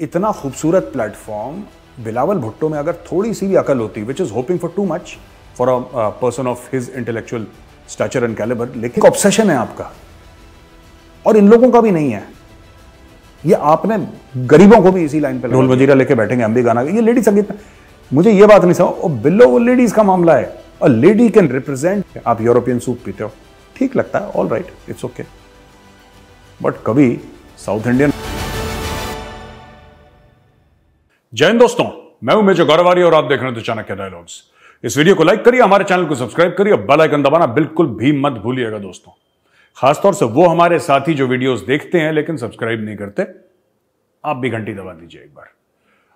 इतना खूबसूरत प्लेटफॉर्म बिलावल भुट्टो में अगर थोड़ी सी भी अकल होती which is hoping for too much for a person of his intellectual stature and calibre लेकिन ऑब्सेशन है आपका और इन लोगों का भी नहीं है ये आपने गरीबों को भी इसी लाइन पर ढोल वजीरा लेके बैठेंगे हम भी गाना ये लेडी संगीत में मुझे ये बात नहीं समझ बिलो वो लेडीज का मामला है और लेडी कैन रिप्रेजेंट आप यूरोपियन सूप पीते हो ठीक लगता है all right it's okay but कभी साउथ इंडियन जैन दोस्तों मैं हूं मेजर गौरवारी और आप देख रहे हैं तो चाणक्य डायलॉग्स इस वीडियो को लाइक करिए हमारे चैनल को सब्सक्राइब करिए और बेल आइकन दबाना बिल्कुल भी मत भूलिएगा दोस्तों खासतौर से वो हमारे साथी जो वीडियोस देखते हैं लेकिन सब्सक्राइब नहीं करते आप भी घंटी दबा दीजिए एक बार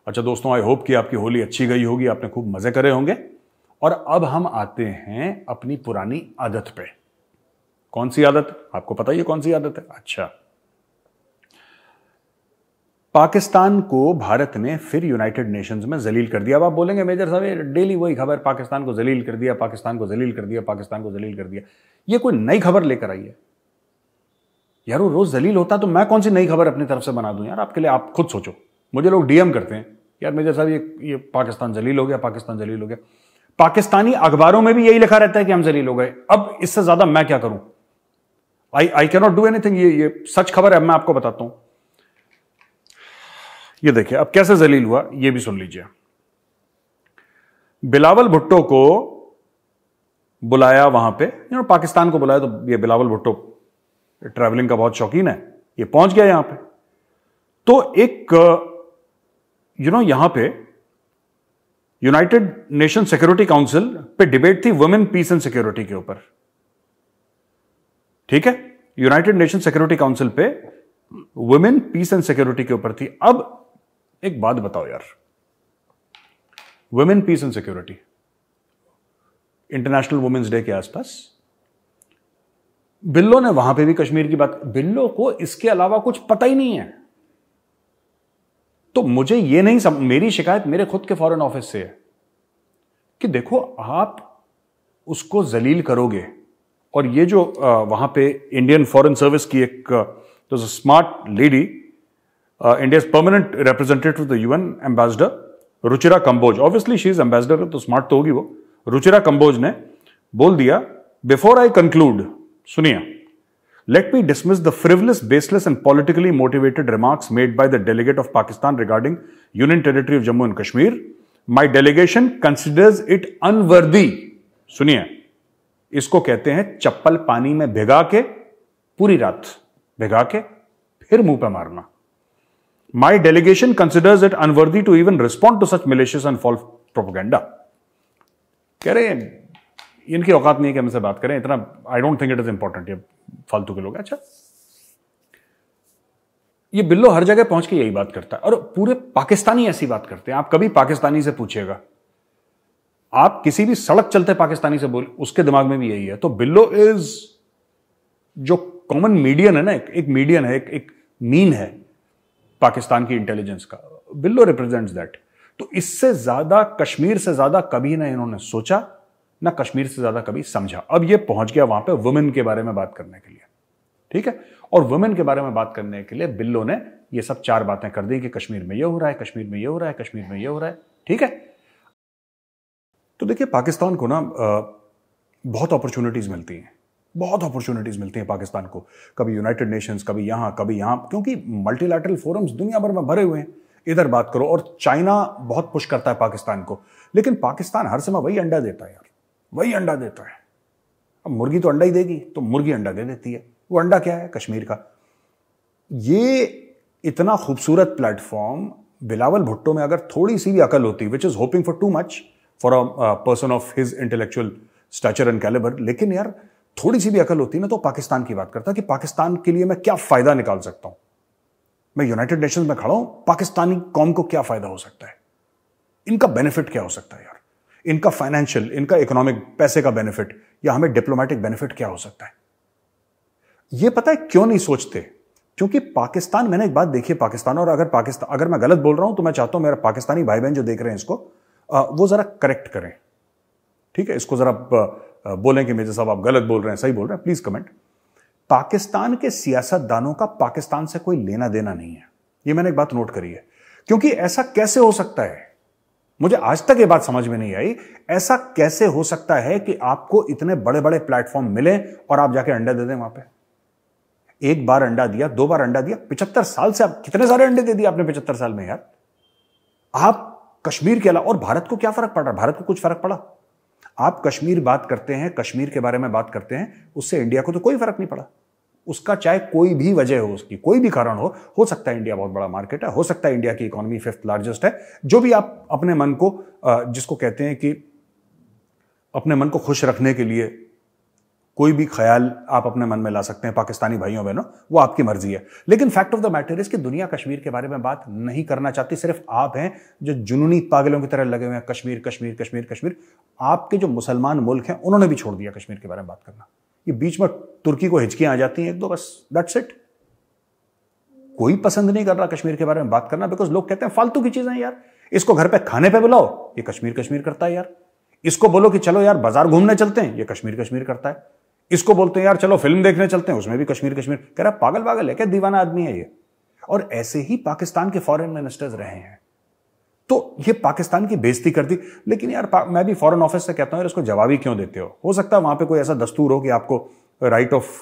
अच्छा दोस्तों आई होप कि आपकी होली अच्छी गई होगी आपने खूब मजे करे होंगे और अब हम आते हैं अपनी पुरानी आदत पे कौन सी आदत आपको पता ही है कौन सी आदत है अच्छा पाकिस्तान को भारत ने फिर यूनाइटेड नेशंस में जलील कर दिया अब आप बोलेंगे मेजर साहब डेली वही खबर पाकिस्तान को जलील कर दिया पाकिस्तान को जलील कर दिया पाकिस्तान को जलील कर दिया ये कोई नई खबर लेकर आई है यार वो रोज जलील होता तो मैं कौन सी नई खबर अपनी तरफ से बना दूं यार आपके लिए आप खुद सोचो मुझे लोग डीएम करते हैं यार मेजर साहब ये ये पाकिस्तान जलील हो गया पाकिस्तान जलील हो गया पाकिस्तानी अखबारों में भी यही लिखा रहता है कि हम जलील हो गए अब इससे ज्यादा मैं क्या करूं I I cannot do anything ये ये सच खबर है मैं आपको बताता हूं ये देखिए अब कैसे जलील हुआ ये भी सुन लीजिए बिलावल भुट्टो को बुलाया वहां पे इन्होंने पाकिस्तान को बुलाया तो ये बिलावल भुट्टो ट्रैवलिंग का बहुत शौकीन है ये पहुंच गया यहां पे तो एक यू नो यहां पे यूनाइटेड नेशन सिक्योरिटी काउंसिल पे डिबेट थी वुमेन पीस एंड सिक्योरिटी के ऊपर ठीक है यूनाइटेड नेशन सिक्योरिटी काउंसिल पे वुमेन पीस एंड सिक्योरिटी के ऊपर थी अब एक बात बताओ यार women peace and security international women's day के आसपास बिल्लो ने वहां पे भी कश्मीर की बात बिल्लो को इसके अलावा कुछ पता ही नहीं है तो मुझे ये नहीं सम, मेरी शिकायत मेरे खुद के फॉरेन ऑफिस से है कि देखो आप उसको जलील करोगे और ये जो वहां पे इंडियन फॉरेन सर्विस की एक तो smart lady uh, India's permanent representative to the Ruchira Kamboj obviously she is ambassador तो स्मार्ट तो होगी वो रुचिरा कंबोज ने बोल दिया बिफोर आई कंक्लूड सुनिए let me dismiss the frivolous baseless and politically motivated remarks made by the delegate of Pakistan regarding union territory of Jammu and Kashmir my delegation considers it unworthy सुनिए इसको कहते हैं चप्पल पानी में भिगा के पूरी रात भिगा के फिर मुंह पे मारना My delegation considers it unworthy to even respond to such malicious and false propaganda. कह रहे इनकी औकात नहीं है कि हमसे बात करें इतना I don't think it is important ये फालतू के लोग अच्छा ये बिल्लो हर जगह पहुंच के यही बात करता है और पूरे पाकिस्तानी ऐसी बात करते हैं आप कभी पाकिस्तानी से पूछिएगा आप किसी भी सड़क चलते पाकिस्तानी से बोल उसके दिमाग में भी यही है तो बिल्लो इज जो कॉमन मीडियन है ना एक, मीडियन है एक, एक मीन है पाकिस्तान की इंटेलिजेंस का बिल्लो रिप्रेजेंट्स दैट तो इससे ज्यादा कश्मीर से ज्यादा कभी ना इन्होंने सोचा ना कश्मीर से ज्यादा कभी समझा अब ये पहुंच गया वहां पे वुमेन के बारे में बात करने के लिए ठीक है और वुमेन के बारे में बात करने के लिए बिल्लो ने ये सब चार बातें कर दी कि कश्मीर में ये हो रहा है कश्मीर में ये हो रहा है कश्मीर में ये हो रहा है ठीक है तो देखिए पाकिस्तान को ना बहुत अपॉर्चुनिटीज मिलती हैं बहुत अपॉर्चुनिटीज़ मिलती हैं पाकिस्तान को कभी यूनाइटेड नेशंस कभी यहाँ कभी यहाँ क्योंकि मल्टीलैटरल फोरम्स दुनिया भर में भरे हुए हैं इधर बात करो और चाइना बहुत पुश करता है पाकिस्तान को लेकिन पाकिस्तान हर समय वही अंडा देता है यार वही अंडा देता है अब मुर्गी तो अंडा ही देगी तो मुर्गी अंडा दे देती है वो अंडा क्या है कश्मीर का ये इतना खूबसूरत प्लेटफॉर्म बिलावल भुट्टो में अगर थोड़ी सी भी अकल होती which is hoping for too much for a person of his intellectual stature and calibre लेकिन यार थोड़ी सी भी अकल होती ना तो पाकिस्तान की बात करता कि पाकिस्तान के लिए मैं क्या फायदा निकाल सकता हूं मैं यूनाइटेड नेशंस में खड़ा हूं पाकिस्तानी कौम को क्या फायदा हो सकता है इनका बेनिफिट क्या हो सकता है यार इनका फाइनेंशियल इनका इकोनॉमिक पैसे का बेनिफिट या हमें डिप्लोमेटिक बेनिफिट क्या हो सकता है यह पता है क्यों नहीं सोचते क्योंकि पाकिस्तान मैंने एक बात देखी है पाकिस्तान और अगर पाकिस्तान अगर मैं गलत बोल रहा हूं तो मैं चाहता हूं मेरा पाकिस्तानी भाई बहन जो देख रहे हैं इसको वो जरा करेक्ट करें ठीक है इसको जरा बोलें कि मेजर साहब आप गलत बोल रहे हैं सही बोल रहे हैं प्लीज कमेंट पाकिस्तान के सियासतदानों का पाकिस्तान से कोई लेना देना नहीं है ये मैंने एक बात नोट करी है क्योंकि ऐसा कैसे हो सकता है मुझे आज तक ये बात समझ में नहीं आई ऐसा कैसे हो सकता है कि आपको इतने बड़े बड़े प्लेटफॉर्म मिले और आप जाके अंडा दे दें वहां पे एक बार अंडा दिया दो बार अंडा दिया पिछहत्तर साल से आप कितने सारे अंडे दे दिए आपने पिछहत्तर साल में यार आप कश्मीर के अलावा और भारत को क्या फर्क पड़ रहा भारत को कुछ फर्क पड़ा आप कश्मीर बात करते हैं कश्मीर के बारे में बात करते हैं उससे इंडिया को तो कोई फर्क नहीं पड़ा उसका चाहे कोई भी वजह हो उसकी कोई भी कारण हो हो सकता है इंडिया बहुत बड़ा मार्केट है हो सकता है इंडिया की इकोनॉमी फिफ्थ लार्जेस्ट है जो भी आप अपने मन को जिसको कहते हैं कि अपने मन को खुश रखने के लिए कोई भी ख्याल आप अपने मन में ला सकते हैं पाकिस्तानी भाइयों बहनों वो आपकी मर्जी है लेकिन fact of the matter is कि दुनिया कश्मीर के बारे में बात नहीं करना चाहती सिर्फ आप हैं जो जुनूनी पागलों की तरह लगे हुए हैं कश्मीर कश्मीर कश्मीर कश्मीर आपके जो मुसलमान मुल्क हैं उन्होंने भी छोड़ दिया कश्मीर के बारे में बात करना ये बीच में तुर्की को हिचकियां आ जाती हैं एक दो बस दैट्स इट कोई पसंद नहीं कर रहा कश्मीर के बारे में बात करना बिकॉज लोग कहते हैं फालतू की चीज़ें यार इसको घर पे खाने पे बुलाओ ये कश्मीर कश्मीर करता है यार इसको बोलो कि चलो यार बाजार घूमने चलते हैं ये कश्मीर कश्मीर करता है इसको बोलते हैं यार चलो फिल्म देखने चलते हैं उसमें भी कश्मीर कश्मीर कह रहा पागल पागल है क्या दीवाना आदमी है ये और ऐसे ही पाकिस्तान के फॉरेन मिनिस्टर्स रहे हैं तो ये पाकिस्तान की बेजती कर दी लेकिन यार मैं भी फॉरेन ऑफिस से कहता हूं यार इसको जवाब ही क्यों देते हो हो सकता है वहां पे कोई ऐसा दस्तूर हो कि आपको राइट ऑफ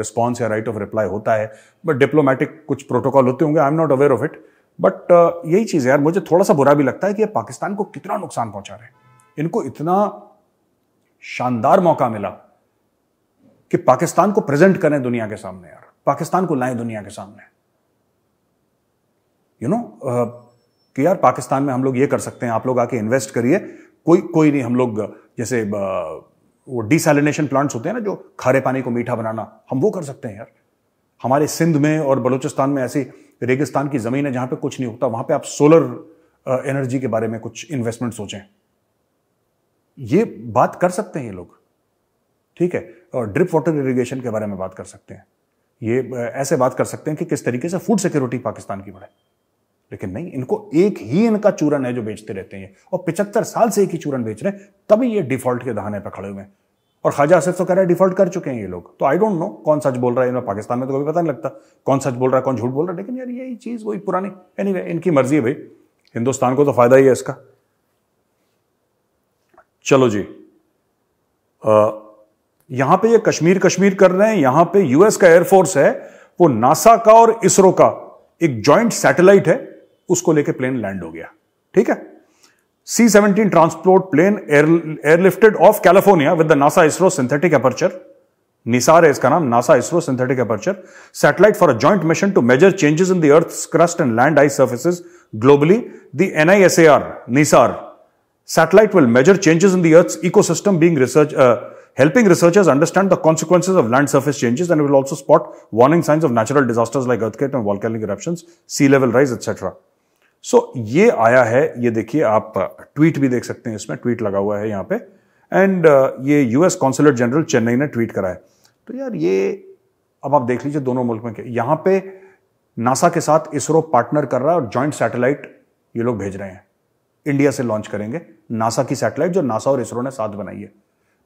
रिस्पॉन्स या राइट ऑफ रिप्लाई होता है बट डिप्लोमेटिक कुछ प्रोटोकॉल होते होंगे I am not aware of it but यही चीज़ है यार मुझे थोड़ा सा बुरा भी लगता है कि पाकिस्तान को कितना नुकसान पहुंचा रहे इनको इतना शानदार मौका मिला कि पाकिस्तान को प्रेजेंट करें दुनिया के सामने यार पाकिस्तान को लाएं दुनिया के सामने you you know know, uh, कि यार पाकिस्तान में हम लोग ये कर सकते हैं आप लोग आके इन्वेस्ट करिए कोई कोई नहीं हम लोग uh, जैसे uh, वो डिसैलिनेशन प्लांट्स होते हैं ना जो खारे पानी को मीठा बनाना हम वो कर सकते हैं यार हमारे सिंध में और बलूचिस्तान में ऐसी रेगिस्तान की ज़मीन है जहां पे कुछ नहीं होता वहां पे आप सोलर एनर्जी के बारे में कुछ इन्वेस्टमेंट सोचें ये बात कर सकते हैं ये लोग ठीक है और ड्रिप वाटर इरीगेशन के बारे में बात कर सकते हैं ये ऐसे बात कर सकते हैं कि किस तरीके से फूड सिक्योरिटी पाकिस्तान की बढ़े लेकिन नहीं इनको एक ही इनका चूरन है जो बेचते रहते हैं और पिछहत्तर साल से एक ही चूरन बेच रहे हैं तभी ये डिफॉल्ट के दहाने पर खड़े हुए हैं और ख्वाजा आसिफ तो कह रहे हैं डिफॉल्ट कर चुके हैं ये लोग तो आई डोंट नो कौन सच बोल रहा है इनमें पाकिस्तान में तो कभी पता नहीं लगता कौन सच बोल रहा है कौन झूठ बोल रहा है लेकिन यार यही चीज़ वही पुरानी एनी anyway, इनकी मर्जी है भाई हिंदुस्तान को तो फायदा ही है इसका चलो जी आ, यहां पे ये कश्मीर कश्मीर कर रहे हैं यहां पे यूएस का एयरफोर्स है वो नासा का और इसरो का एक जॉइंट सैटेलाइट है उसको लेके प्लेन लैंड हो गया ठीक है C seventeen transport plane airlifted off California with the NASA ISRO synthetic aperture NISAR है इसका नाम NASA ISRO synthetic aperture satellite for a joint mission to major changes in the earth crust and land ice surfaces globally the N I S A R NISAR satellite will measure changes in the earth's ecosystem being research uh, helping researchers understand the consequences of land surface changes and it will also spot warning signs of natural disasters like earthquake and volcanic eruptions, sea level rise, etc. so, ये आया है ये देखिए आप tweet भी देख सकते हैं इसमें ट्वीट लगा हुआ है यहाँ पे एंड ये यूएस कॉन्सुलेट जनरल चेन्नई ने ट्वीट करा है तो यार ये अब आप देख लीजिए दोनों मुल्क में क्या यहाँ पे नासा के साथ इसरो पार्टनर कर रहा है और जॉइंट सैटेलाइट ये लोग भेज रहे हैं इंडिया से लॉन्च करेंगे नासा की सैटेलाइट जो नासा और इसरो ने साथ बनाई है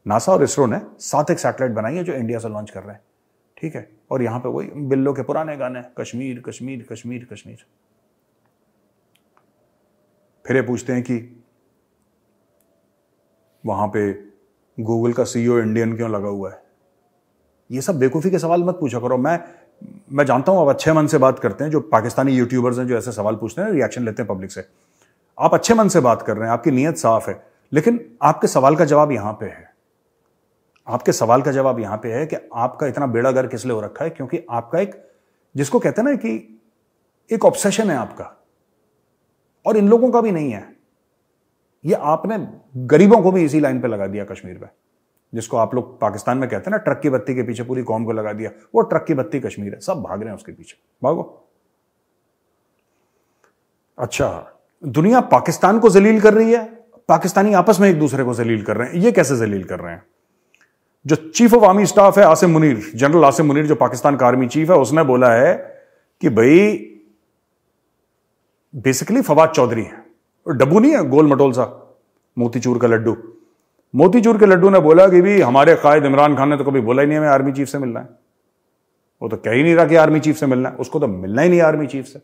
नासा और इसरो ने सात एक सैटेलाइट बनाई है जो इंडिया से लॉन्च कर रहे हैं ठीक है और यहां पे वही बिल्लो के पुराने गाने कश्मीर कश्मीर कश्मीर कश्मीर फिर ये पूछते हैं कि वहां पे गूगल का सीईओ इंडियन क्यों लगा हुआ है ये सब बेकूफी के सवाल मत पूछा करो मैं मैं जानता हूं आप अच्छे मन से बात करते हैं जो पाकिस्तानी यूट्यूबर्स हैं जो ऐसे सवाल पूछते हैं रिएक्शन लेते हैं पब्लिक से आप अच्छे मन से बात कर रहे हैं आपकी नीयत साफ है लेकिन आपके सवाल का जवाब यहां पे है आपके सवाल का जवाब यहां पे है कि आपका इतना बेड़ा घर किस हो रखा है क्योंकि आपका एक जिसको कहते हैं ना कि एक ऑब्सेशन है आपका और इन लोगों का भी नहीं है ये आपने गरीबों को भी इसी लाइन पे लगा दिया कश्मीर में जिसको आप लोग पाकिस्तान में कहते हैं ना ट्रक की बत्ती के पीछे पूरी कौम को लगा दिया वो ट्रक की बत्ती कश्मीर है सब भाग रहे हैं उसके पीछे भागो अच्छा दुनिया पाकिस्तान को जलील कर रही है पाकिस्तानी आपस में एक दूसरे को जलील कर रहे हैं ये कैसे जलील कर रहे हैं जो चीफ ऑफ आर्मी स्टाफ है आसिम मुनीर जनरल आसिम मुनीर जो पाकिस्तान का आर्मी चीफ है उसने बोला है कि भाई बेसिकली फवाद चौधरी है डब्बू नहीं है गोल मटोल सा मोतीचूर का लड्डू मोतीचूर के लड्डू ने बोला कि भी हमारे कायद इमरान खान ने तो कभी बोला ही नहीं हमें आर्मी चीफ से मिलना है वो तो कह ही नहीं रहा कि आर्मी चीफ से मिलना है उसको तो मिलना ही नहीं आर्मी चीफ से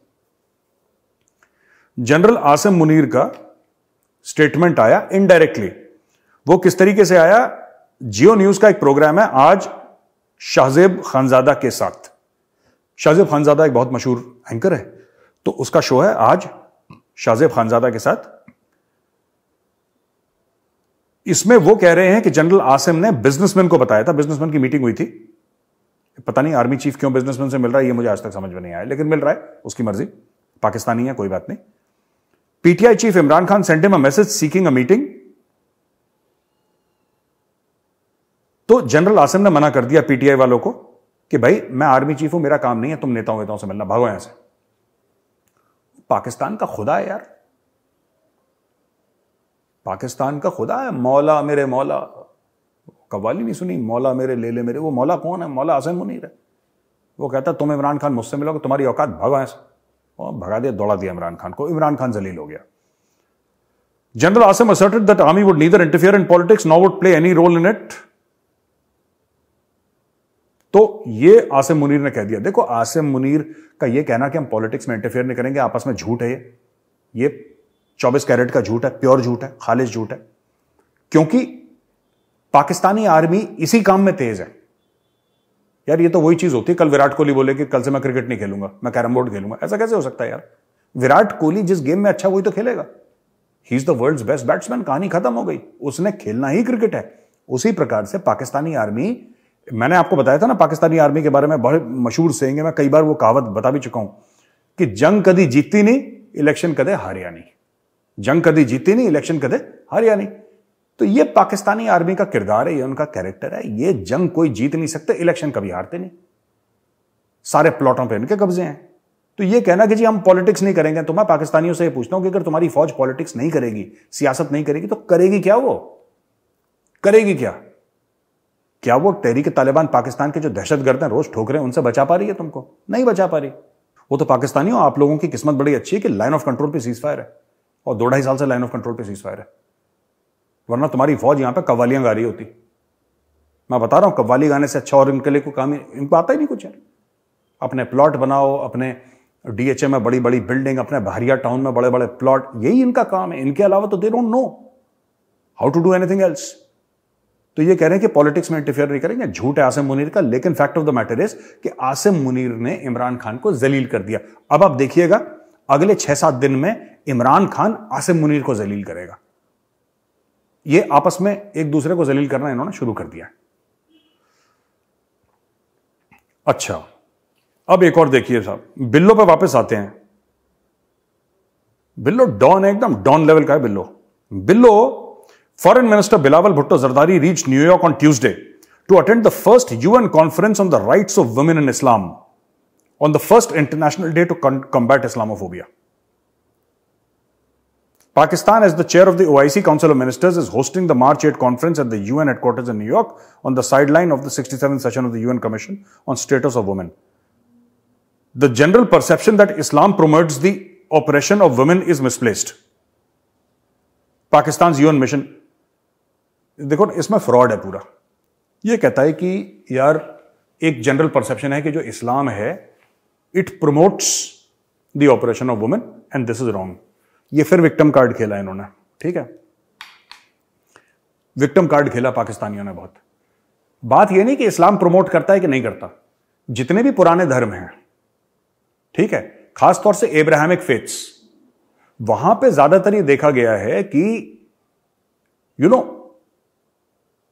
जनरल आसिम मुनीर का स्टेटमेंट आया इनडायरेक्टली वो किस तरीके से आया जियो न्यूज का एक प्रोग्राम है आज शाहजेब खानजादा के साथ शाहजेब खानजादा एक बहुत मशहूर एंकर है तो उसका शो है आज शाहजेब खानजादा के साथ इसमें वो कह रहे हैं कि जनरल आसिम ने बिजनेसमैन को बताया था बिजनेसमैन की मीटिंग हुई थी पता नहीं आर्मी चीफ क्यों बिजनेसमैन से मिल रहा है ये मुझे आज तक समझ में नहीं आया लेकिन मिल रहा है उसकी मर्जी पाकिस्तानी है कोई बात नहीं PTI chief Imran Khan send him a message seeking a meeting तो जनरल आसिम ने मना कर दिया पीटीआई वालों को कि भाई मैं आर्मी चीफ हूं मेरा काम नहीं है तुम नेताओं नेताओं से मिलना भागो यहां से पाकिस्तान का खुदा है यार पाकिस्तान का खुदा है मौला मेरे मौला कवाली नहीं सुनी मौला मेरे ले ले मेरे वो मौला कौन है मौला आसिम मुनीर है वो कहता तुम इमरान खान मुझसे मिलोगे तुम्हारी औकात भागो है भगा दिया दौड़ा दिया इमरान खान को इमरान खान जलील हो गया general Asim asserted that army would neither interfere in politics no would play any role in it तो ये आसिम मुनीर ने कह दिया देखो आसिम मुनीर का ये कहना कि हम पॉलिटिक्स में इंटरफेयर नहीं करेंगे आपस में झूठ है ये ये 24 कैरेट का झूठ है प्योर झूठ है खालिश झूठ है क्योंकि पाकिस्तानी आर्मी इसी काम में तेज है यार ये तो वही चीज होती है कल विराट कोहली बोले कि कल से मैं क्रिकेट नहीं खेलूंगा मैं कैरम बोर्ड खेलूंगा ऐसा कैसे हो सकता है यार विराट कोहली जिस गेम में अच्छा वही तो खेलेगा ही is the world best batsman कहानी खत्म हो गई उसने खेलना ही क्रिकेट है उसी प्रकार से पाकिस्तानी आर्मी मैंने आपको बताया था ना पाकिस्तानी आर्मी के बारे में बड़े मशहूर सेंगे मैं कई बार वो कहावत बता भी चुका हूं कि जंग कदी जीती नहीं इलेक्शन कदे हारिया नहीं जंग कदी जीती नहीं इलेक्शन कदे हारिया नहीं तो ये पाकिस्तानी आर्मी का किरदार है ये उनका कैरेक्टर है ये जंग कोई जीत नहीं सकते इलेक्शन कभी हारते नहीं सारे प्लॉटों पर इनके कब्जे हैं तो ये कहना कि जी हम पॉलिटिक्स नहीं करेंगे तो मैं पाकिस्तानियों से ये पूछता हूं कि अगर तुम्हारी फौज पॉलिटिक्स नहीं करेगी सियासत नहीं करेगी तो करेगी क्या वो करेगी क्या क्या वो तहरीक तालिबान पाकिस्तान के जो दहशत गर्द हैं रोज ठोक रहे हैं उनसे बचा पा रही है तुमको नहीं बचा पा रही वो तो पाकिस्तानी हो आप लोगों की किस्मत बड़ी अच्छी है कि लाइन ऑफ कंट्रोल पे सीज फायर है और दो ढाई साल से लाइन ऑफ कंट्रोल पे सीज फायर है वरना तुम्हारी फौज यहां पर कव्वालियां गा रही होती मैं बता रहा हूं कव्वाली गाने से अच्छा और इनके लिए कोई काम ही इनको आता ही नहीं कुछ है अपने प्लॉट बनाओ अपने डीएचए में बड़ी बड़ी बिल्डिंग अपने बहरिया टाउन में बड़े बड़े प्लॉट यही इनका काम है इनके अलावा तो they don't know how to do anything else तो ये कह रहे हैं कि पॉलिटिक्स में इंटरफेयर नहीं करेंगे झूठ है आसिम मुनीर का लेकिन fact of the matter is कि आसिम मुनीर ने इमरान खान को जलील कर दिया अब आप देखिएगा अगले छह सात दिन में इमरान खान आसिम मुनीर को जलील करेगा ये आपस में एक दूसरे को जलील करना इन्होंने शुरू कर दिया अच्छा अब एक और देखिए साहब बिल्लो पे वापस आते हैं बिल्लो डॉन है एकदम डॉन लेवल का है बिल्लो बिल्लो Foreign Minister Bilawal Bhutto Zardari reached New York on Tuesday to attend the first UN conference on the rights of women in Islam on the first international day to combat Islamophobia. Pakistan, as the chair of the OIC Council of Ministers, is hosting the March 8 conference at the UN headquarters in New York on the sideline of the 67th session of the UN Commission on Status of Women. The general perception that Islam promotes the oppression of women is misplaced. Pakistan's UN mission देखो इसमें fraud है पूरा ये कहता है कि यार एक जनरल परसेप्शन है कि जो इस्लाम है it promotes the oppression of women and this is wrong ये फिर विक्टम कार्ड खेला इन्होंने ठीक है विक्टम कार्ड खेला पाकिस्तानियों ने बहुत बात यह नहीं कि इस्लाम प्रमोट करता है कि नहीं करता जितने भी पुराने धर्म हैं ठीक है खासतौर से एब्राहमिक फेथ्स वहां पे ज्यादातर ये देखा गया है कि यू you नो know,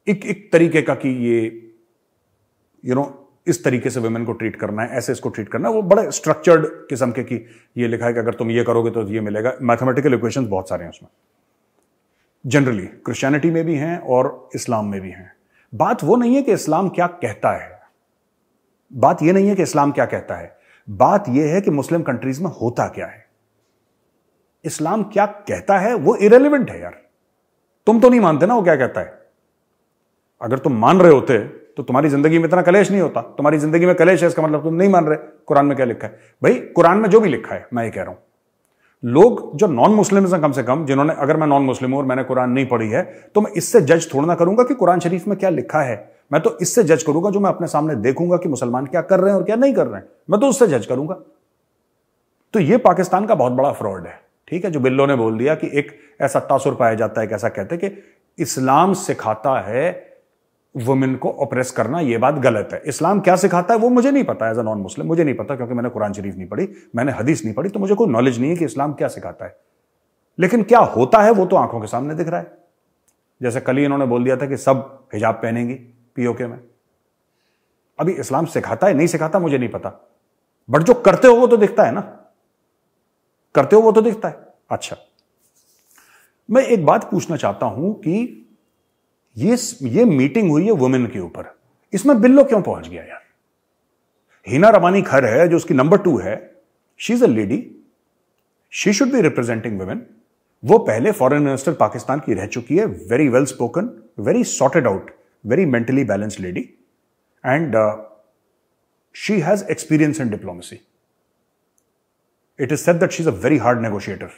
एक एक तरीके का कि ये यू you नो know, इस तरीके से वुमेन को ट्रीट करना है ऐसे इसको ट्रीट करना है वो बड़े स्ट्रक्चर्ड किस्म के कि ये लिखा है कि अगर तुम ये करोगे तो ये मिलेगा मैथमेटिकल इक्वेशन बहुत सारे हैं उसमें जनरली क्रिश्चियनिटी में भी हैं और इस्लाम में भी हैं बात वो नहीं है कि इस्लाम क्या कहता है बात यह नहीं है कि इस्लाम क्या कहता है बात यह है कि मुस्लिम कंट्रीज में होता क्या है इस्लाम क्या कहता है वो इरेलीवेंट है यार तुम तो नहीं मानते ना वो क्या कहता है अगर तुम मान रहे होते तो तुम्हारी जिंदगी में इतना कलेश नहीं होता तुम्हारी जिंदगी में कलेश है इसका मतलब तुम नहीं मान रहे कुरान में क्या लिखा है भाई कुरान में जो भी लिखा है मैं ये कह रहा हूं लोग जो नॉन मुस्लिम हैं कम से कम जिन्होंने अगर मैं नॉन मुस्लिम हूं और मैंने कुरान नहीं पढ़ी है तो मैं इससे जज थोड़ा ना करूंगा कि कुरान शरीफ में क्या लिखा है मैं तो इससे जज करूंगा जो मैं अपने सामने देखूंगा कि मुसलमान क्या कर रहे हैं और क्या नहीं कर रहे हैं मैं तो उससे जज करूंगा तो ये पाकिस्तान का बहुत बड़ा फ्रॉड है ठीक है जो बिल्लो ने बोल दिया कि एक ऐसा तासुर पाया जाता है कैसा ऐसा कहते हैं कि इस्लाम सिखाता है वुमेन को ओप्रेस करना यह बात गलत है इस्लाम क्या सिखाता है वो मुझे नहीं पता एज अ नॉन मुस्लिम मुझे नहीं पता क्योंकि मैंने कुरान शरीफ नहीं पढ़ी मैंने हदीस नहीं पढ़ी तो मुझे कोई नॉलेज नहीं है कि इस्लाम क्या सिखाता है लेकिन क्या होता है वो तो आंखों के सामने दिख रहा है जैसे कल ही इन्होंने बोल दिया था कि सब हिजाब पहनेंगे पीओके में अभी इस्लाम सिखाता है नहीं सिखाता मुझे नहीं पता बट जो करते हो वो तो दिखता है ना करते हो वो तो दिखता है अच्छा मैं एक बात पूछना चाहता हूं कि ये ये मीटिंग हुई है वुमेन के ऊपर इसमें बिल्लो क्यों पहुंच गया यार हीना रमानी खर है जो उसकी नंबर टू है she is a lady she should be representing women वो पहले फॉरेन मिनिस्टर पाकिस्तान की रह चुकी है very well spoken very sorted out very mentally balanced lady and she has experience in diplomacy it is said that she is a very hard negotiator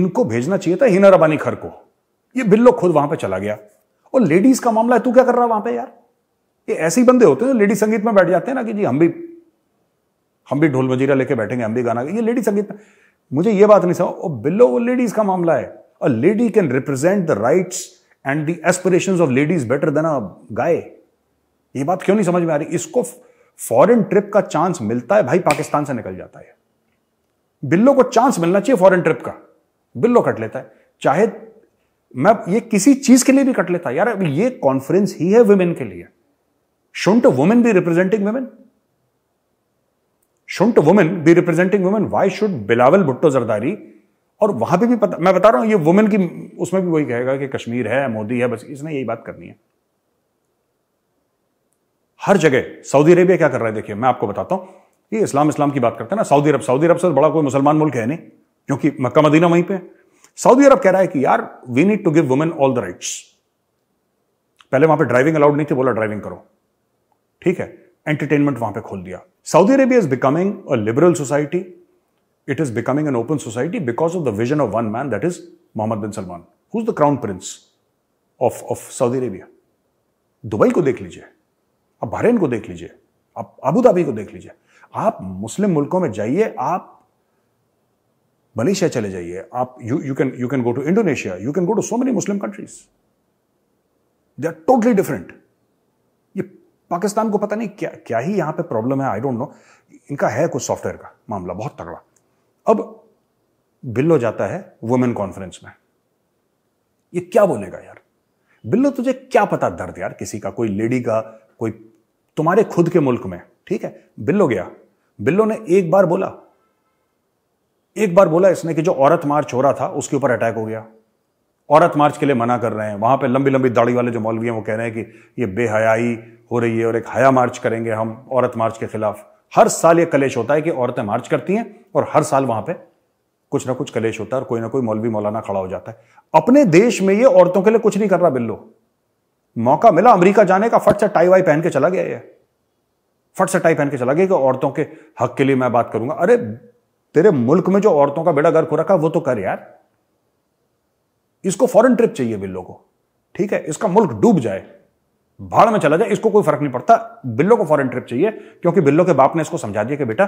इनको भेजना चाहिए था हिना रबानी खर को ये बिल्लो खुद वहां पे चला गया और लेडीज का मामला है तू क्या कर रहा वहां पे यार ये ऐसे ही बंदे होते हैं जो लेडी संगीत में बैठ जाते हैं ना कि जी हम भी हम भी ढोल मजीरा लेके बैठेंगे हम भी गाना ये लेडी संगीत में मुझे ये बात नहीं समझ बिल्लो वो लेडीज का मामला है a lady can represent the rights and the aspiration of ladies better than a guy ये बात क्यों नहीं समझ में आ रही इसको फॉरेन ट्रिप का चांस मिलता है भाई पाकिस्तान से निकल जाता है बिल्लो को चांस मिलना चाहिए फॉरेन ट्रिप का बिल्लो कट लेता है चाहे मैं ये किसी चीज के लिए भी कट लेता यार अभी ये कॉन्फ्रेंस ही है वुमेन के लिए shouldn't women be representing women shouldn't women be representing women why should Bilawal Bhutto Zardari और वहां पे भी पता मैं बता रहा हूं ये वुमेन की उसमें भी वही कहेगा कि कश्मीर है मोदी है बस इसने यही बात करनी है हर जगह सऊदी अरेबिया क्या कर रहा है देखिए मैं आपको बताता हूं ये इस्लाम इस्लाम की बात करते हैं ना सऊदी अरब सऊदी अरब से तो बड़ा कोई मुसलमान मुल्क है नहीं क्योंकि मक्का मदीना वहीं पे है सऊदी अरब कह रहा है कि यार we need to give women all the rights पहले वहां पे ड्राइविंग अलाउड नहीं थी बोला ड्राइविंग करो ठीक है एंटरटेनमेंट वहां पे खोल दिया Saudi Arabia is becoming a liberal society it is becoming an open society because of the vision of one man that is Mohammed bin Salman who is the crown prince of of Saudi Arabia Dubai को देख लीजिए आप Bahrain को देख लीजिए आप Abu Dhabi को देख लीजिए आप मुस्लिम मुल्कों में जाइए आप मलेशिया चले जाइए आप you you can you can go to Indonesia you can go to so many Muslim countries they are totally different ये पाकिस्तान को पता नहीं क्या क्या ही यहां पे प्रॉब्लम है आई डोंट नो इनका है कुछ सॉफ्टवेयर का मामला बहुत तगड़ा अब बिल्लो जाता है वुमेन कॉन्फ्रेंस में ये क्या बोलेगा यार बिल्लो तुझे क्या पता दर्द यार किसी का कोई लेडी का कोई तुम्हारे खुद के मुल्क में ठीक है बिल्लो गया बिल्लो ने एक बार बोला एक बार बोला इसने कि जो औरत मार्च हो रहा था उसके ऊपर अटैक हो गया औरत मार्च के लिए मना कर रहे हैं वहां पे लंबी लंबी दाढ़ी वाले जो मौलवी हैं वो कह रहे हैं कि ये बेहयाई हो रही है और एक हया मार्च करेंगे हम औरत मार्च के खिलाफ हर साल ये कलेश होता है कि औरतें मार्च करती हैं और हर साल वहां पे कुछ ना कुछ कलेश होता है और कोई ना कोई मौलवी मौलाना खड़ा हो जाता है अपने देश में ये औरतों के लिए कुछ नहीं कर रहा बिल्लो मौका मिला अमेरिका जाने का फट से टाई वाई पहन के चला गया ये फट से टाई पहन के चला गया कि औरतों के हक के लिए मैं बात करूंगा अरे तेरे मुल्क में जो औरतों का बेड़ा गर्क हो रखा वो तो कर यार इसको फॉरेन ट्रिप चाहिए बिल्लो को ठीक है इसका मुल्क डूब जाए भाड़ में चला जाए इसको कोई फर्क नहीं पड़ता बिल्लो को फॉरेन ट्रिप चाहिए क्योंकि बिल्लो के बाप ने इसको समझा दिया कि बेटा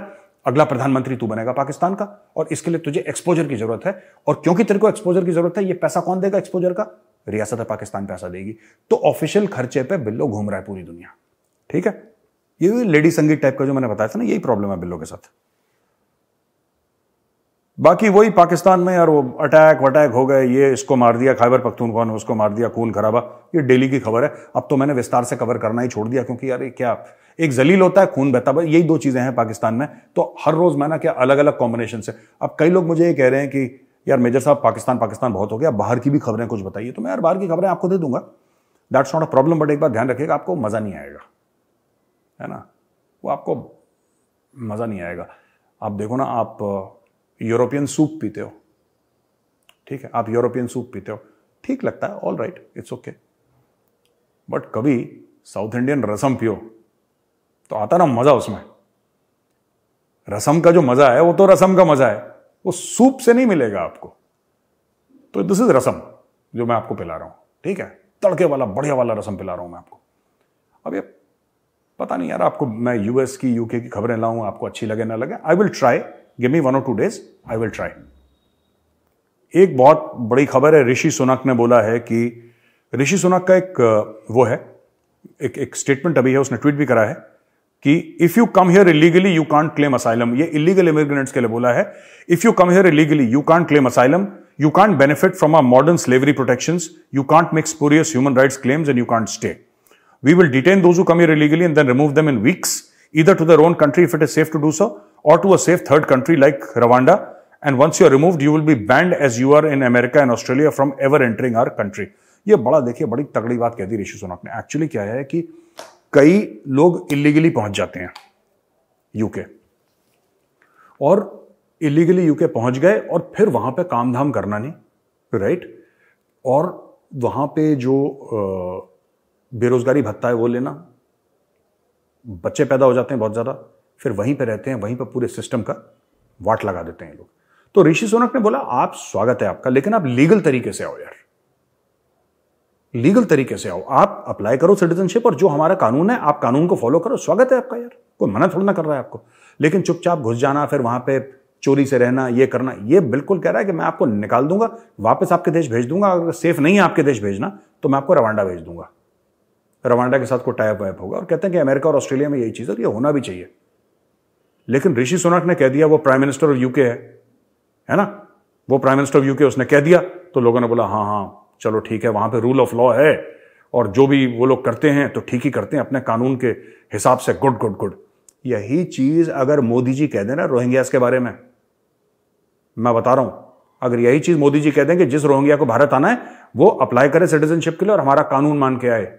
अगला प्रधानमंत्री तू बनेगा पाकिस्तान का और इसके लिए तुझे एक्सपोजर की जरूरत है और क्योंकि तेरे को एक्सपोजर की जरूरत है ये पैसा कौन देगा एक्सपोजर का रियासत पाकिस्तान पैसा देगी तो ऑफिशियल खर्चे पर बिल्लो घूम रहा है पूरी दुनिया ठीक है ये लेडी संगीत टाइप का जो मैंने बताया था ना यही प्रॉब्लम है बिल्लो के साथ बाकी वही पाकिस्तान में यार वो अटैक वटैक हो गए ये इसको मार दिया खैबर पख्तून ने उसको मार दिया खून खराबा ये डेली की खबर है अब तो मैंने विस्तार से कवर करना ही छोड़ दिया क्योंकि यार ये क्या एक जलील होता है खून बहता यही दो चीज़ें हैं पाकिस्तान में तो हर रोज़ मैं ना क्या अलग अलग कॉम्बिनेशन से अब कई लोग मुझे ये कह रहे हैं कि यार मेजर साहब पाकिस्तान पाकिस्तान बहुत हो गया बाहर की भी खबरें कुछ बताइए तो मैं यार बाहर की खबरें आपको दे दूंगा that's not a problem but एक बार ध्यान रखिएगा आपको मज़ा नहीं आएगा है ना वो आपको मज़ा नहीं आएगा आप देखो ना आप यूरोपियन सूप पीते हो ठीक है आप यूरोपियन सूप पीते हो ठीक लगता है all right it's okay but कभी साउथ इंडियन रसम पियो तो आता ना मजा उसमें रसम का जो मजा है वो तो रसम का मजा है वो सूप से नहीं मिलेगा आपको तो दिस इज रसम जो मैं आपको पिला रहा हूं ठीक है तड़के वाला बढ़िया वाला रसम पिला रहा हूं मैं आपको अब ये पता नहीं यार आपको मैं यूएस की यूके की खबरें लाऊं आपको अच्छी लगे ना लगे I will try give me one और two days I will try एक बहुत बड़ी खबर है ऋषि सुनक ने बोला है कि ऋषि सुनक का एक वो है एक एक स्टेटमेंट अभी है उसने ट्वीट भी करा है कि if you come here illegally you can't claim asylum ये इलीगल इमिग्रेंट्स के लिए बोला है if you come here illegally you can't claim asylum you can't benefit from our modern slavery protection you can't make spurious human right claims and you can't stay we will detain those who come here illegally and then remove them in weeks either to their own country if it is safe to do so or to a safe third country like Rwanda. And once you are removed, you will be banned as you are in America and Australia from ever entering our country. ये बड़ा देखिए बड़ी तगड़ी बात कह दी ऋषि सोनक ने actually क्या है कि कई लोग इलीगली पहुंच जाते हैं यूके और इलीगली यूके पहुंच गए और फिर वहां पे काम धाम करना नहीं राइट और वहां पे जो बेरोजगारी भत्ता है वो लेना बच्चे पैदा हो जाते हैं बहुत ज़्यादा फिर वहीं पर रहते हैं वहीं पर पूरे सिस्टम का वाट लगा देते हैं लोग तो ऋषि सोनक ने बोला आप स्वागत है आपका लेकिन आप लीगल तरीके से आओ यार लीगल तरीके से आओ आप अप्लाई करो सिटीजनशिप और जो हमारा कानून है आप कानून को फॉलो करो स्वागत है आपका यार कोई मना थोड़ा ना कर रहा है आपको लेकिन चुपचाप घुस जाना फिर वहां पे चोरी से रहना ये करना ये बिल्कुल कह रहा है कि मैं आपको निकाल दूंगा वापस आपके देश भेज दूंगा अगर सेफ नहीं है आपके देश भेजना तो मैं आपको रवांडा भेज दूंगा रवांडा के साथ कोई टाइप वाइप होगा और कहते हैं कि अमेरिका और ऑस्ट्रेलिया में यही चीज़ है और ये होना भी चाहिए लेकिन ऋषि सुनक ने कह दिया वो प्राइम मिनिस्टर ऑफ यूके है है ना वो प्राइम मिनिस्टर ऑफ यूके उसने कह दिया तो लोगों ने बोला हाँ हाँ चलो ठीक है वहां पे रूल ऑफ लॉ है और जो भी वो लोग करते हैं तो ठीक ही करते हैं अपने कानून के हिसाब से गुड गुड गुड यही चीज अगर मोदी जी कह देना ना रोहिंग्यास के बारे में मैं बता रहा हूं अगर यही चीज मोदी जी कह दें कि जिस रोहिंग्या को भारत आना है वो अप्लाई करे सिटीजनशिप के लिए और हमारा कानून मान के आए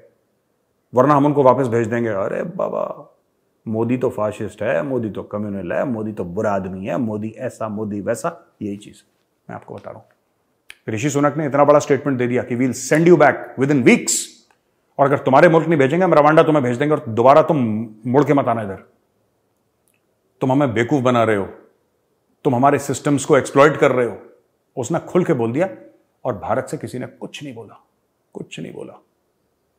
वरना हम उनको वापस भेज देंगे अरे बाबा मोदी तो फासिस्ट है मोदी तो कम्युनल है मोदी तो बुरा आदमी है मोदी ऐसा मोदी वैसा यही चीज़ मैं आपको बता रहा हूं ऋषि सुनक ने इतना बड़ा स्टेटमेंट दे दिया कि we'll send you back within weeks और अगर तुम्हारे मुल्क नहीं भेजेंगे हम रवांडा तुम्हें भेज देंगे और दोबारा तुम मुड़ के मत आना इधर तुम हमें बेकूफ बना रहे हो तुम हमारे सिस्टम्स को एक्सप्लॉयट कर रहे हो उसने खुल के बोल दिया और भारत से किसी ने कुछ नहीं बोला कुछ नहीं बोला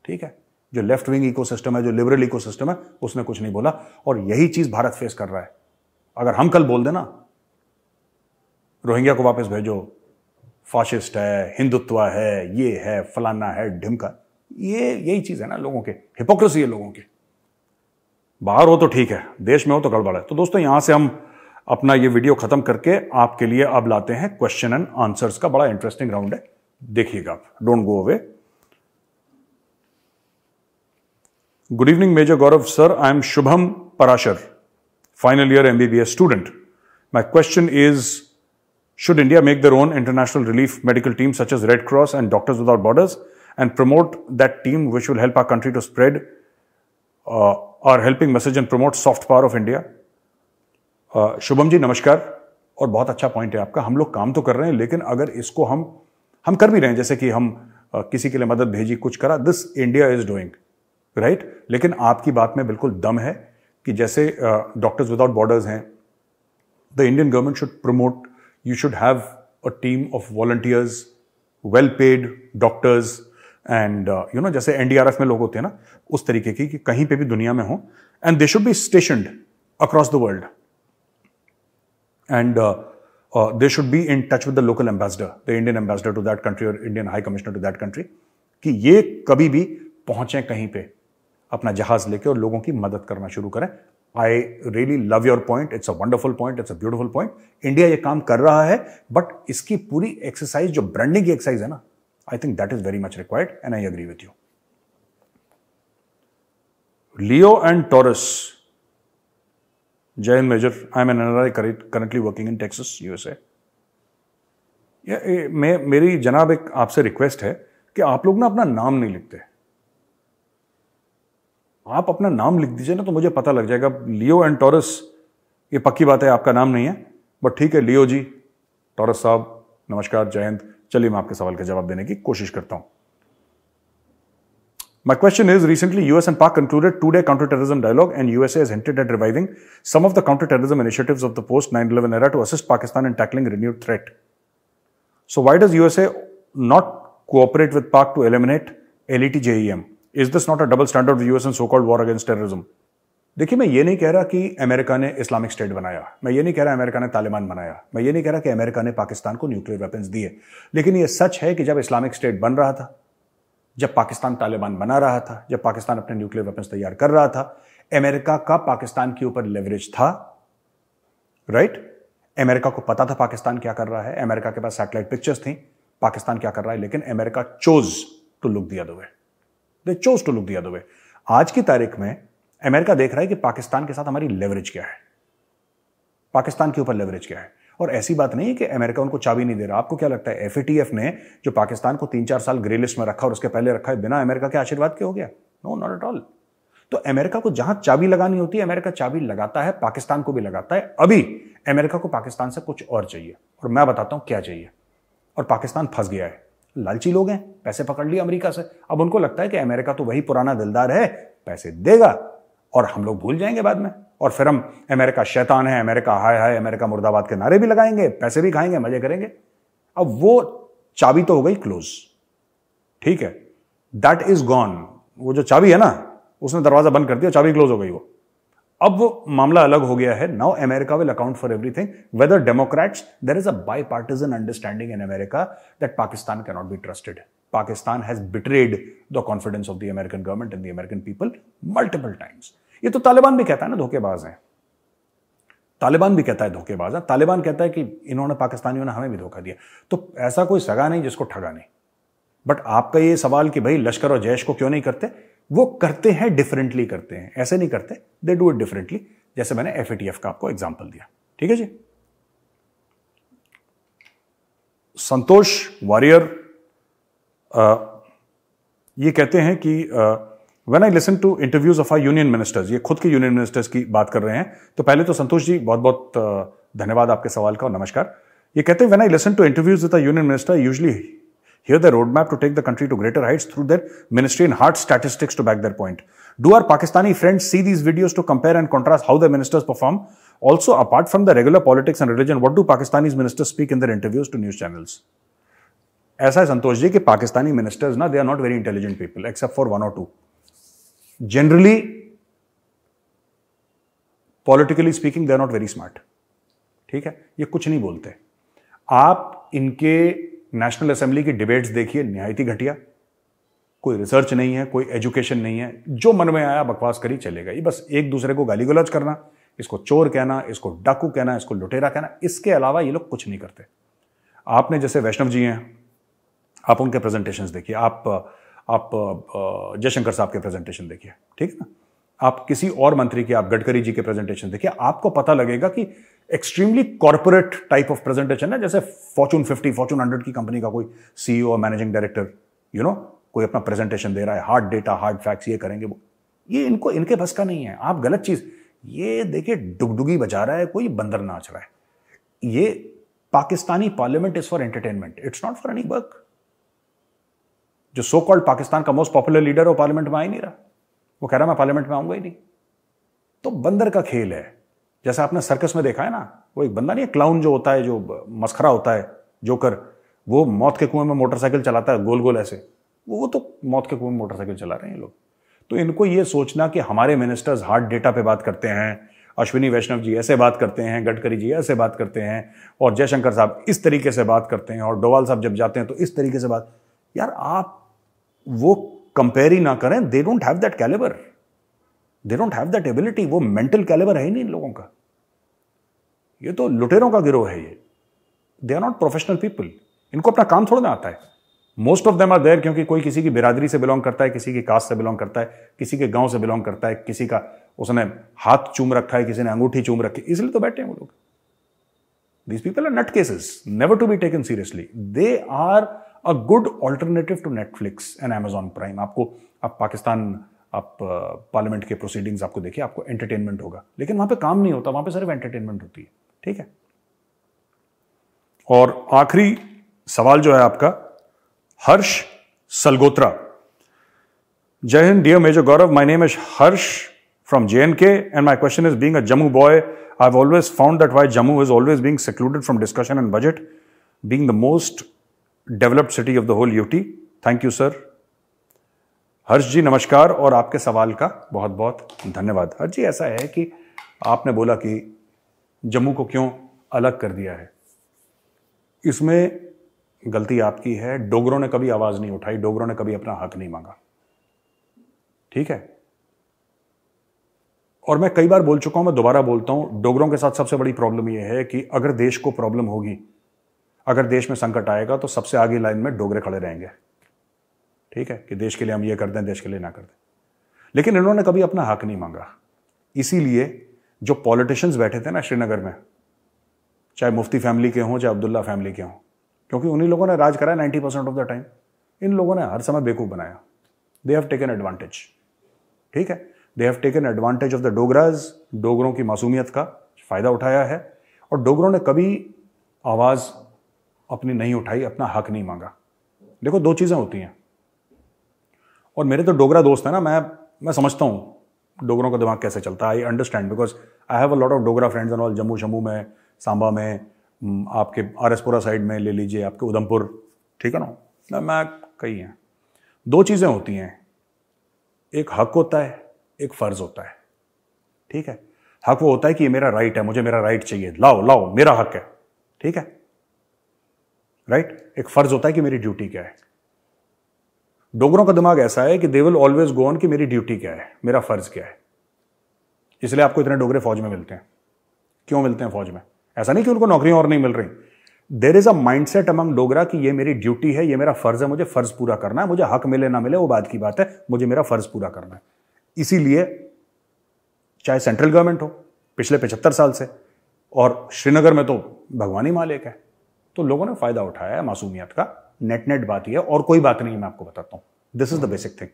ठीक है जो लेफ्ट विंग इको है जो लिबरल इको है उसने कुछ नहीं बोला और यही चीज भारत फेस कर रहा है अगर हम कल बोल देना रोहिंग्या को वापस भेजो फाशिस्ट है हिंदुत्व है ये है फलाना है ढिमका ये यही चीज है ना लोगों के हिपोक्रेसी है लोगों के बाहर हो तो ठीक है देश में हो तो गड़बड़ है तो दोस्तों यहां से हम अपना ये वीडियो खत्म करके आपके लिए अब लाते हैं क्वेश्चन एंड आंसर्स का बड़ा इंटरेस्टिंग राउंड है देखिएगा आप don't go away Good evening, Major Gaurav, sir. I am Shubham Parashar, final year MBBS student. My question is, should India make their own international relief medical team such as Red Cross and Doctors Without Borders and promote that team which will help our country to spread uh, our helping message and promote soft power of India? Uh, Shubham ji नमस्कार और बहुत अच्छा point है आपका हम लोग काम तो कर रहे हैं लेकिन अगर इसको हम हम कर भी रहे हैं जैसे कि हम uh, किसी के लिए मदद भेजी कुछ करा this India is doing right right? लेकिन आपकी बात में बिल्कुल दम है कि जैसे डॉक्टर्स विदाउट बॉर्डर्स हैं the Indian government should promote you should have a team of volunteers well paid doctors and you know जैसे एनडीआरएफ में लोग होते हैं ना उस तरीके की कि कहीं पे भी दुनिया में हो and they should be station across the world and they should be in touch with the local ambassador the Indian ambassador to that country और Indian high commissioner to that country कि ये कभी भी पहुंचे कहीं पे अपना जहाज लेके और लोगों की मदद करना शुरू करें I really love your point it's a wonderful point it's a beautiful point India ये काम कर रहा है बट इसकी पूरी एक्सरसाइज जो ब्रांडिंग की एक्सरसाइज है ना I think that is very much required and I agree with you Leo and Taurus Jai Major I am an an currently working in Texas USA मेरी जनाब एक आपसे रिक्वेस्ट है कि आप लोग ना अपना नाम नहीं लिखते आप अपना नाम लिख दीजिए ना तो मुझे पता लग जाएगा लियो एंड टॉरस ये पक्की बात है आपका नाम नहीं है बट ठीक है लियो जी टॉरस साहब नमस्कार जयंत चलिए मैं आपके सवाल का जवाब देने की कोशिश करता हूं my question is recently US and Pak concluded today counter terrorism dialogue and USA is hinted at reviving some of the counter terrorism initiatives of the post nine eleven era to assist Pakistan in tackling renewed threat so why does USA not cooperate with Pak to eliminate LeT JeM is this not a double standard US and so called war against terrorism देखिए मैं ये नहीं कह रहा कि America ने Islamic state बनाया मैं ये नहीं कह रहा अमेरिका ने तालिबान बनाया मैं ये नहीं कह रहा कि अमेरिका ने पाकिस्तान को न्यूक्लियर वेपन्स दिए लेकिन ये सच है कि जब इस्लामिक स्टेट बन रहा था जब पाकिस्तान तालिबान बना रहा था जब पाकिस्तान अपने न्यूक्लियर वेपन्स तैयार कर रहा था अमेरिका का पाकिस्तान के ऊपर लेवरेज था राइट right? अमेरिका को पता था पाकिस्तान क्या कर रहा है अमेरिका के पास सैटेलाइट पिक्चर्स थी पाकिस्तान क्या कर रहा है लेकिन America chose to look the other way they chose to look the other आज की तारीख में अमेरिका देख रहा है कि पाकिस्तान के साथ हमारी लेवरेज क्या है पाकिस्तान के ऊपर लेवरेज क्या है और ऐसी बात नहीं है कि अमेरिका उनको चाबी नहीं दे रहा आपको क्या लगता है एफ ने जो पाकिस्तान को तीन चार साल ग्रे लिस्ट में रखा और उसके पहले रखा है बिना अमेरिका के आशीर्वाद के हो गया नो नॉट एट ऑल तो अमेरिका को जहां चाबी लगानी होती है अमेरिका चाबी लगाता है पाकिस्तान को भी लगाता है अभी अमेरिका को पाकिस्तान से कुछ और चाहिए और मैं बताता हूं क्या चाहिए और पाकिस्तान फंस गया है लालची लोग हैं पैसे पकड़ लिए अमेरिका से अब उनको लगता है कि अमेरिका तो वही पुराना दिलदार है पैसे देगा और हम लोग भूल जाएंगे बाद में और फिर हम अमेरिका शैतान है अमेरिका हाय हाय अमेरिका मुर्दाबाद के नारे भी लगाएंगे पैसे भी खाएंगे मजे करेंगे अब वो चाबी तो हो गई क्लोज ठीक है दैट इज गॉन वो जो चाबी है ना उसने दरवाजा बंद कर दिया चाबी क्लोज हो गई वो अब वो मामला अलग हो गया है now America will account for everything whether democrats there is a bipartisan understanding in America that Pakistan cannot be trusted Pakistan has betrayed the confidence of the American government and the American people multiple times ये तो तालिबान भी कहता है ना धोखेबाज है तालिबान भी कहता है धोखेबाज है तालिबान कहता है कि इन्होंने पाकिस्तानियों ने हमें भी धोखा दिया तो ऐसा कोई सगा नहीं जिसको ठगा नहीं बट आपका ये सवाल कि भाई लश्कर और जैश को क्यों नहीं करते वो करते हैं डिफरेंटली करते हैं ऐसे नहीं करते दे डू इट डिफरेंटली जैसे मैंने एफ का आपको एग्जाम्पल दिया ठीक है जी संतोष वॉरियर ये कहते हैं कि when I listen to interviews of our union ministers ये खुद के यूनियन मिनिस्टर्स की बात कर रहे हैं तो पहले तो संतोष जी बहुत बहुत धन्यवाद आपके सवाल का और नमस्कार ये कहते हैं when I listen to interviews with union minister usually Here, the roadmap to take the country to greater heights through their ministry and hard statistics to back their point. Do our Pakistani friends see these videos to compare and contrast how their ministers perform? Also, apart from the regular politics and religion, what do Pakistani ministers speak in their interviews to news channels? As I Santosh ji कि Pakistani ministers ना they are not very intelligent people except for one और two generally politically speaking they are not very ठीक है ये कुछ नहीं बोलते आप इनके नेशनल असेंबली की डिबेट्स देखिए नहायती घटिया कोई रिसर्च नहीं है कोई एजुकेशन नहीं है जो मन में आया बकवास करी चलेगा ये बस एक दूसरे को गाली गलौज करना इसको चोर कहना इसको डाकू कहना इसको लुटेरा कहना इसके अलावा ये लोग कुछ नहीं करते आपने जैसे वैष्णव जी हैं आप उनके प्रेजेंटेशन देखिए आप आप जयशंकर साहब के प्रेजेंटेशन देखिए ठीक है ना आप किसी और मंत्री के आप गडकरी जी के प्रेजेंटेशन देखिए आपको पता लगेगा कि extremely corporate type of presentation है जैसे फॉर्चून फिफ्टी फॉर्चून हंड्रेड की कंपनी का कोई सीईओ और मैनेजिंग डायरेक्टर यू नो कोई अपना प्रेजेंटेशन दे रहा है हार्ड डेटा हार्ड फैक्ट्स ये करेंगे वो ये इनको इनके बस का नहीं है आप गलत चीज़ ये देखिए डुगडुगी बजा रहा है कोई बंदर नाच रहा है ये Pakistani parliament is for entertainment it's not for any work जो सो कॉल्ड पाकिस्तान का मोस्ट पॉपुलर लीडर है वो पार्लियामेंट में आ ही नहीं रहा वो कह रहा मैं पार्लियामेंट में आऊंगा ही नहीं तो बंदर का खेल है जैसे आपने सर्कस में देखा है ना वो एक बंदा नहीं क्लाउन जो होता है जो मस्खरा होता है जोकर वो मौत के कुएं में मोटरसाइकिल चलाता है गोल गोल ऐसे वो तो मौत के कुएं में मोटरसाइकिल चला रहे हैं लोग तो इनको ये सोचना कि हमारे मिनिस्टर्स हार्ड डेटा पे बात करते हैं अश्विनी वैष्णव जी ऐसे बात करते हैं गडकरी जी ऐसे बात करते हैं और जयशंकर साहब इस तरीके से बात करते हैं और डोवाल साहब जब जाते हैं तो इस तरीके से बात यार आप वो कंपेयर ही ना करें they don't have that calibre they don't have that ability वो मेंटल कैलेबर है ही नहीं इन लोगों का ये तो लुटेरों का गिरोह है ये they are not professional people इनको अपना काम थोड़ा ना आता है most of them are there क्योंकि कोई किसी की बिरादरी से बिलोंग करता है किसी की कास्ट से बिलोंग करता है किसी के गांव से बिलोंग करता है किसी का उसने हाथ चूम रखा है किसी ने अंगूठी चूम रखी है इसलिए तो बैठे हैं वो लोग these people are nut cases never to be taken seriously they are a good alternative to Netflix and Amazon Prime आपको आप पाकिस्तान आप पार्लियामेंट के प्रोसीडिंग्स आपको देखिए आपको एंटरटेनमेंट होगा लेकिन वहां पे काम नहीं होता वहां पे सिर्फ एंटरटेनमेंट होती है ठीक है और आखिरी सवाल जो है आपका हर्ष सलगोत्रा जय हिंद dear major Gaurav my name is Harsh from J and K and my question is being Jammu boy I always found that why Jammu is always being secluded from discussion and budget being the most developed city of the whole UT thank you sir Harsh ji नमस्कार और आपके सवाल का बहुत बहुत धन्यवाद हर्ष जी ऐसा है कि आपने बोला कि जम्मू को क्यों अलग कर दिया है इसमें गलती आपकी है डोगरों ने कभी आवाज़ नहीं उठाई डोगरों ने कभी अपना हक नहीं मांगा ठीक है और मैं कई बार बोल चुका हूं मैं दोबारा बोलता हूं डोगरों के साथ सबसे बड़ी प्रॉब्लम यह है कि अगर देश को प्रॉब्लम होगी अगर देश में संकट आएगा तो सबसे आगे लाइन में डोगरे खड़े रहेंगे ठीक है कि देश के लिए हम ये कर दें देश के लिए ना कर दें लेकिन इन्होंने कभी अपना हक नहीं मांगा इसीलिए जो पॉलिटिशियंस बैठे थे ना श्रीनगर में चाहे मुफ्ती फैमिली के हों चाहे अब्दुल्ला फैमिली के हों क्योंकि उन्हीं लोगों ने राज कराया ninety percent of the time इन लोगों ने हर समय बेकूफ बनाया दे हैव टेकन एडवांटेज ठीक है they have taken advantage of the Dogras डोगरों की मासूमियत का फ़ायदा उठाया है और डोगरों ने कभी आवाज़ अपनी नहीं उठाई अपना हक नहीं मांगा देखो दो चीज़ें होती हैं और मेरे तो डोगरा दोस्त है ना मैं मैं समझता हूँ डोगरों का दिमाग कैसे चलता है I understand because I have a lot of Dogra friends and all Jammu शम्मू में सांबा में आपके आरएसपुरा साइड में ले लीजिए आपके उधमपुर ठीक है ना मैं कई हैं दो चीज़ें होती हैं एक हक होता है एक फ़र्ज़ होता है ठीक है हक वो होता है कि ये मेरा राइट है मुझे मेरा राइट चाहिए लाओ लाओ मेरा हक है ठीक है राइट एक फ़र्ज़ होता है कि मेरी ड्यूटी क्या है डोगरों का दिमाग ऐसा है कि they will always go on कि मेरी ड्यूटी क्या है मेरा फर्ज क्या है इसलिए आपको इतने डोगरे फौज में मिलते हैं क्यों मिलते हैं फौज में ऐसा नहीं कि उनको नौकरियां और नहीं मिल रही there is a mindset among Dogra कि ये मेरी ड्यूटी है ये मेरा फर्ज है मुझे फर्ज पूरा करना है मुझे हक मिले ना मिले वो बात की बात है मुझे मेरा फर्ज पूरा करना है इसीलिए चाहे सेंट्रल गवर्नमेंट हो पिछले पचहत्तर साल से और श्रीनगर में तो भगवान ही मालिक है तो लोगों ने फायदा उठाया है मासूमियत का नेट नेट बात ही है और कोई बात नहीं मैं आपको बताता हूं this is the basic thing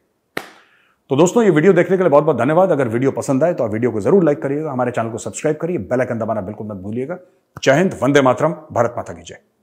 तो दोस्तों ये वीडियो देखने के लिए बहुत बहुत धन्यवाद अगर वीडियो पसंद आए तो आप वीडियो को जरूर लाइक करिएगा हमारे चैनल को सब्सक्राइब करिए बेल आइकन दबाना बिल्कुल मत भूलिएगा जय हिंद वंदे मातरम भारत माता की जय